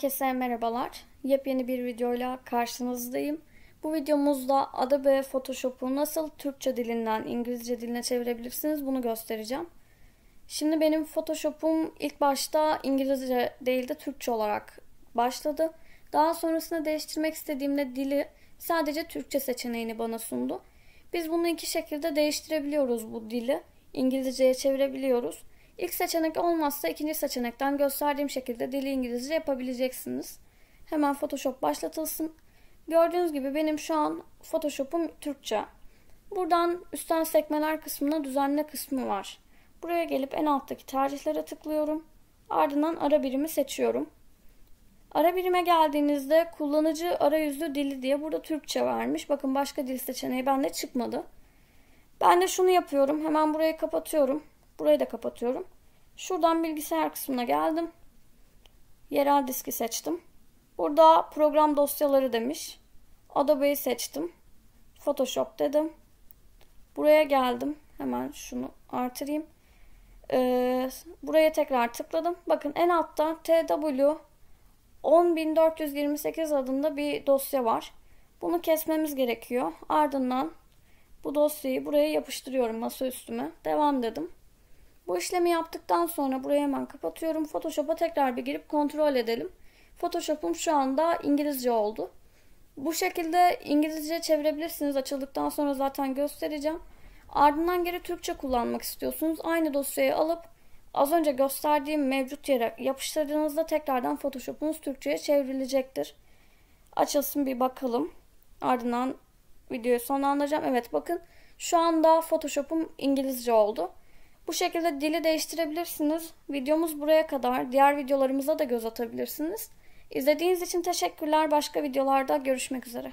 Herkese merhabalar. Yepyeni bir videoyla karşınızdayım. Bu videomuzda Adobe Photoshop'u nasıl Türkçe dilinden İngilizce diline çevirebilirsiniz bunu göstereceğim. Şimdi benim Photoshop'um ilk başta İngilizce değil de Türkçe olarak başladı. Daha sonrasında değiştirmek istediğimde dili sadece Türkçe seçeneğini bana sundu. Biz bunu iki şekilde değiştirebiliyoruz bu dili. İngilizceye çevirebiliyoruz. İlk seçenek olmazsa ikinci seçenekten gösterdiğim şekilde dili İngilizce yapabileceksiniz. Hemen Photoshop başlatılsın. Gördüğünüz gibi benim şu an Photoshop'um Türkçe. Buradan üstten sekmeler kısmına düzenle kısmı var. Buraya gelip en alttaki tercihlere tıklıyorum. Ardından ara birimi seçiyorum. Ara birime geldiğinizde kullanıcı arayüzlü dili diye burada Türkçe vermiş. Bakın başka dil seçeneği bende çıkmadı. Ben de şunu yapıyorum. Hemen burayı kapatıyorum. Burayı da kapatıyorum. Şuradan bilgisayar kısmına geldim. Yerel diski seçtim. Burada program dosyaları demiş. Adobe'yi seçtim. Photoshop dedim. Buraya geldim. Hemen şunu artırayım. Ee, buraya tekrar tıkladım. Bakın en altta TW 10428 adında bir dosya var. Bunu kesmemiz gerekiyor. Ardından bu dosyayı buraya yapıştırıyorum masa üstüme. Devam dedim. Bu işlemi yaptıktan sonra burayı hemen kapatıyorum. Photoshop'a tekrar bir girip kontrol edelim. Photoshop'um şu anda İngilizce oldu. Bu şekilde İngilizce çevirebilirsiniz. Açıldıktan sonra zaten göstereceğim. Ardından geri Türkçe kullanmak istiyorsunuz. Aynı dosyayı alıp az önce gösterdiğim mevcut yere yapıştırdığınızda tekrardan Photoshop'unuz Türkçe'ye çevrilecektir. Açılsın bir bakalım. Ardından videoyu sonlandıracağım. Evet bakın şu anda Photoshop'um İngilizce oldu. Bu şekilde dili değiştirebilirsiniz. Videomuz buraya kadar. Diğer videolarımıza da göz atabilirsiniz. İzlediğiniz için teşekkürler. Başka videolarda görüşmek üzere.